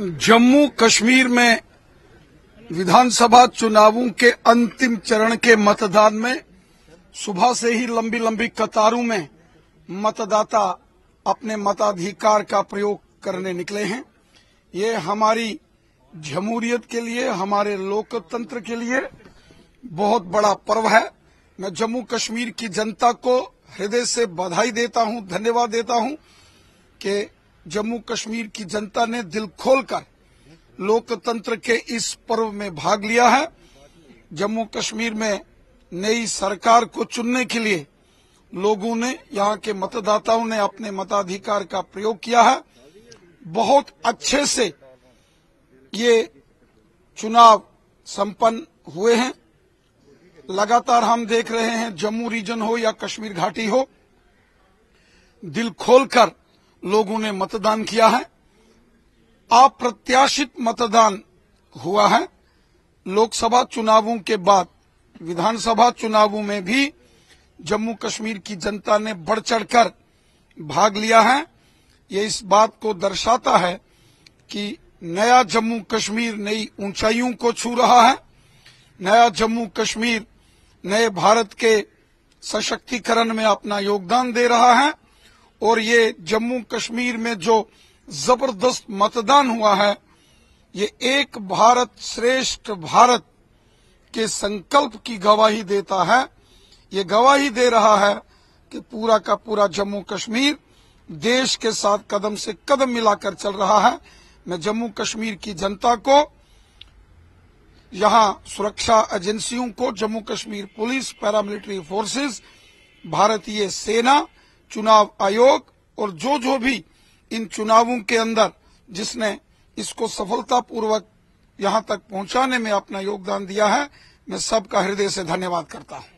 जम्मू कश्मीर में विधानसभा चुनावों के अंतिम चरण के मतदान में सुबह से ही लंबी लंबी कतारों में मतदाता अपने मताधिकार का प्रयोग करने निकले हैं ये हमारी जमहूरियत के लिए हमारे लोकतंत्र के लिए बहुत बड़ा पर्व है मैं जम्मू कश्मीर की जनता को हृदय से बधाई देता हूं धन्यवाद देता हूं कि जम्मू कश्मीर की जनता ने दिल खोलकर लोकतंत्र के इस पर्व में भाग लिया है जम्मू कश्मीर में नई सरकार को चुनने के लिए लोगों ने यहां के मतदाताओं ने अपने मताधिकार का प्रयोग किया है बहुत अच्छे से ये चुनाव संपन्न हुए हैं लगातार हम देख रहे हैं जम्मू रीजन हो या कश्मीर घाटी हो दिल खोलकर लोगों ने मतदान किया है अप्रत्याशित मतदान हुआ है लोकसभा चुनावों के बाद विधानसभा चुनावों में भी जम्मू कश्मीर की जनता ने बढ़ चढ़कर भाग लिया है ये इस बात को दर्शाता है कि नया जम्मू कश्मीर नई ऊंचाइयों को छू रहा है नया जम्मू कश्मीर नए भारत के सशक्तिकरण में अपना योगदान दे रहा है और ये जम्मू कश्मीर में जो जबरदस्त मतदान हुआ है ये एक भारत श्रेष्ठ भारत के संकल्प की गवाही देता है ये गवाही दे रहा है कि पूरा का पूरा जम्मू कश्मीर देश के साथ कदम से कदम मिलाकर चल रहा है मैं जम्मू कश्मीर की जनता को यहां सुरक्षा एजेंसियों को Jammu Kashmir police paramilitary forces भारतीय सेना चुनाव आयोग और जो जो भी इन चुनावों के अंदर जिसने इसको सफलतापूर्वक यहां तक पहुंचाने में अपना योगदान दिया है मैं सबका हृदय से धन्यवाद करता हूं